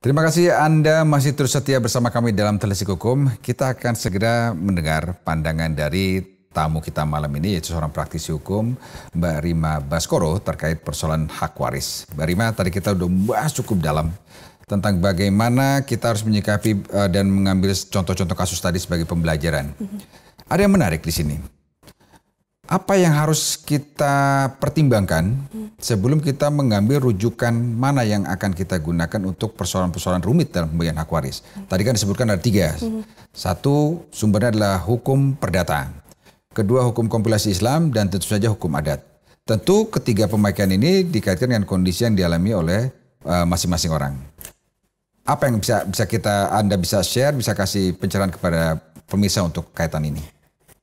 Terima kasih Anda masih terus setia bersama kami dalam Telisik Hukum. Kita akan segera mendengar pandangan dari tamu kita malam ini yaitu seorang praktisi hukum Mbak Rima Baskoro terkait persoalan hak waris. Mbak Rima tadi kita sudah membahas cukup dalam tentang bagaimana kita harus menyikapi eh, dan mengambil contoh-contoh kasus tadi sebagai pembelajaran. Mhm. Ada yang menarik di sini apa yang harus kita pertimbangkan sebelum kita mengambil rujukan mana yang akan kita gunakan untuk persoalan-persoalan rumit dalam pembagian hak waris? Tadi kan disebutkan ada tiga. Satu sumbernya adalah hukum perdata, kedua hukum kompilasi Islam dan tentu saja hukum adat. Tentu ketiga pemakaian ini dikaitkan dengan kondisi yang dialami oleh eh, masing-masing uh, orang. Apa yang bisa bisa kita Anda bisa share, bisa kasih pencerahan kepada pemirsa untuk kaitan ini?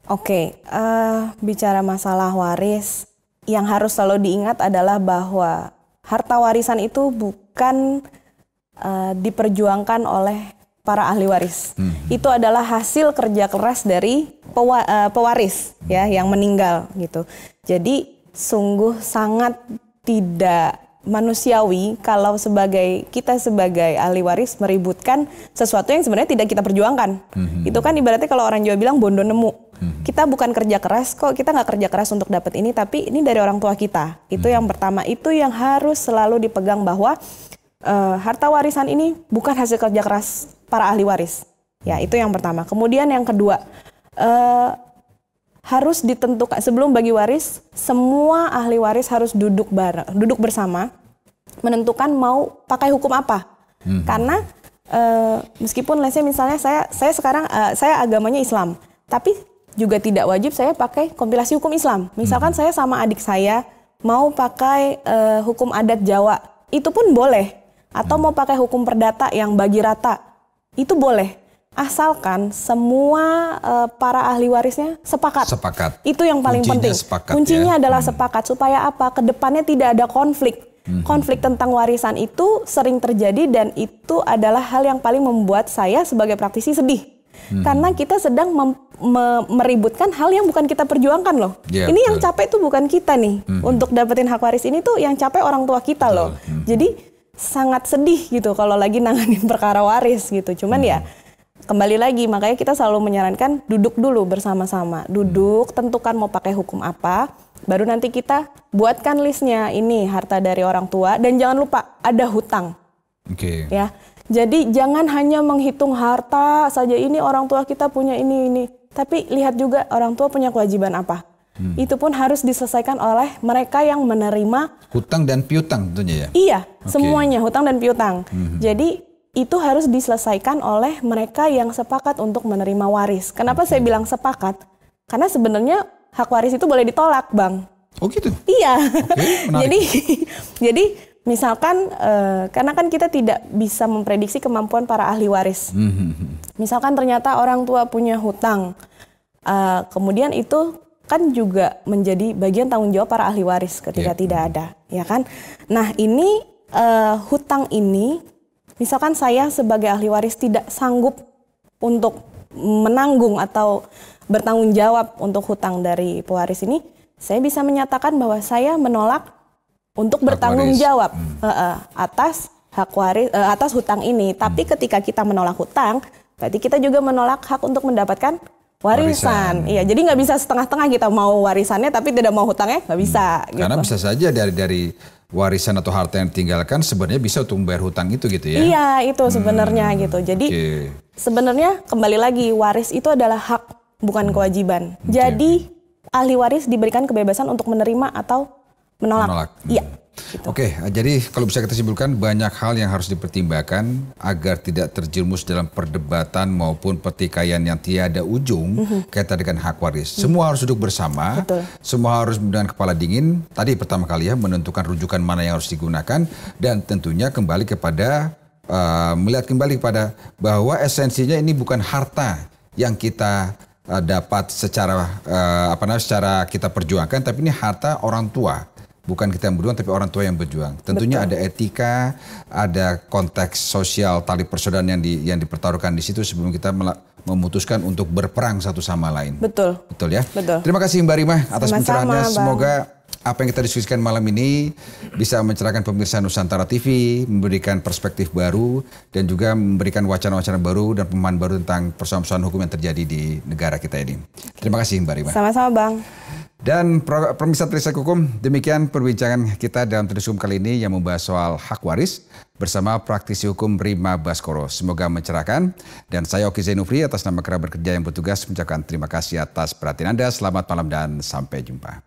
Oke, okay, uh, eh, bicara masalah waris, yang harus selalu diingat adalah bahwa harta warisan itu bukan uh, diperjuangkan oleh para ahli waris. Hmm. Itu adalah hasil kerja keras dari pewa, uh, pewaris ya, hmm. ya yang meninggal gitu. Jadi sungguh sangat tidak manusiawi kalau sebagai kita sebagai ahli waris meributkan sesuatu yang sebenarnya tidak kita perjuangkan. Hmm. Itu kan ibaratnya kalau orang Jawa bilang bondo nemu Hmm. Kita bukan kerja keras kok, kita nggak kerja keras untuk dapat ini, tapi ini dari orang tua kita. Itu hmm. yang pertama, itu yang harus selalu dipegang bahwa uh, harta warisan ini bukan hasil kerja keras para ahli waris. Ya, mm-hmm. itu yang pertama. Kemudian yang kedua, uh, harus ditentukan sebelum bagi waris, semua ahli waris harus duduk bareng, duduk bersama menentukan mau pakai hukum apa. Hmm. Karena uh, meskipun lesnya misalnya saya saya sekarang uh, saya agamanya Islam, tapi juga tidak wajib saya pakai kompilasi hukum Islam. Misalkan hmm. saya sama adik saya mau pakai uh, hukum adat Jawa, itu pun boleh. Atau hmm. mau pakai hukum perdata yang bagi rata, itu boleh. Asalkan semua uh, para ahli warisnya sepakat. Sepakat. Itu yang paling Kuncinya penting. Sepakat, Kuncinya ya. adalah hmm. sepakat supaya apa? Kedepannya tidak ada konflik. Hmm. Konflik tentang warisan itu sering terjadi dan itu adalah hal yang paling membuat saya sebagai praktisi sedih hmm. karena kita sedang mem- me- meributkan hal yang bukan kita perjuangkan loh. Yeah, ini betul. yang capek tuh bukan kita nih. Hmm. Untuk dapetin hak waris ini tuh yang capek orang tua kita betul. loh. Hmm. Jadi sangat sedih gitu kalau lagi nanganin perkara waris gitu. Cuman ya, hmm. ya kembali lagi makanya kita selalu menyarankan duduk dulu bersama-sama. Duduk, hmm. tentukan mau pakai hukum apa, baru nanti kita buatkan listnya ini harta dari orang tua dan jangan lupa ada hutang. Oke. Okay. Ya jadi jangan hanya menghitung harta saja ini orang tua kita punya ini ini, tapi lihat juga orang tua punya kewajiban apa. Hmm. Itu pun harus diselesaikan oleh mereka yang menerima hutang dan piutang tentunya ya. Iya, okay. semuanya hutang dan piutang. Hmm. Jadi itu harus diselesaikan oleh mereka yang sepakat untuk menerima waris. Kenapa okay. saya bilang sepakat? Karena sebenarnya hak waris itu boleh ditolak, Bang. Oh gitu. Iya. Okay, jadi jadi Misalkan uh, karena kan kita tidak bisa memprediksi kemampuan para ahli waris. Mm-hmm. Misalkan ternyata orang tua punya hutang, uh, kemudian itu kan juga menjadi bagian tanggung jawab para ahli waris ketika yeah. tidak ada, ya kan? Nah ini uh, hutang ini, misalkan saya sebagai ahli waris tidak sanggup untuk menanggung atau bertanggung jawab untuk hutang dari pewaris ini, saya bisa menyatakan bahwa saya menolak untuk bertanggung jawab hmm. uh, uh, atas hak waris uh, atas hutang ini. Tapi hmm. ketika kita menolak hutang, berarti kita juga menolak hak untuk mendapatkan warisan. warisan. Iya, jadi nggak bisa setengah-tengah kita mau warisannya tapi tidak mau hutangnya nggak bisa. Hmm. Gitu. Karena bisa saja dari dari warisan atau harta yang ditinggalkan sebenarnya bisa untuk membayar hutang itu gitu ya? Iya itu hmm. sebenarnya hmm. gitu. Jadi okay. sebenarnya kembali lagi waris itu adalah hak bukan kewajiban. Okay. Jadi ahli waris diberikan kebebasan untuk menerima atau menolak. Menolak. Iya. Hmm. Gitu. Oke, eh, jadi kalau bisa kita simpulkan banyak hal yang harus dipertimbangkan agar tidak terjerumus dalam perdebatan maupun pertikaian yang tiada ujung mm -hmm. kaitan dengan hak waris. Mm -hmm. Semua harus duduk bersama, Betul. semua harus dengan kepala dingin. Tadi pertama kali ya menentukan rujukan mana yang harus digunakan dan tentunya kembali kepada uh, melihat kembali kepada bahwa esensinya ini bukan harta yang kita eh, dapat secara apa namanya secara kita perjuangkan, tapi ini harta orang tua bukan kita yang berjuang tapi orang tua yang berjuang. Tentunya Betul. ada etika, ada konteks sosial tali persaudaraan yang di, yang dipertaruhkan di situ sebelum kita memutuskan untuk berperang satu sama lain. Betul. Betul ya. Betul. Terima kasih Mbak Rima atas pencerahannya. Semoga apa yang kita diskusikan malam ini bisa mencerahkan pemirsa Nusantara TV, memberikan perspektif baru dan juga memberikan wacana-wacana baru dan pemahaman baru tentang persoalan-persoalan hukum yang terjadi di negara kita ini. Terima kasih Mbak Rima. Sama-sama Bang. Dan Permisa Trisak Hukum, demikian perbincangan kita dalam Trisak kali ini yang membahas soal hak waris bersama praktisi hukum Rima Baskoro. Semoga mencerahkan. Dan saya Oki Zainufri atas nama kerabat kerja yang bertugas mengucapkan terima kasih atas perhatian Anda. Selamat malam dan sampai jumpa.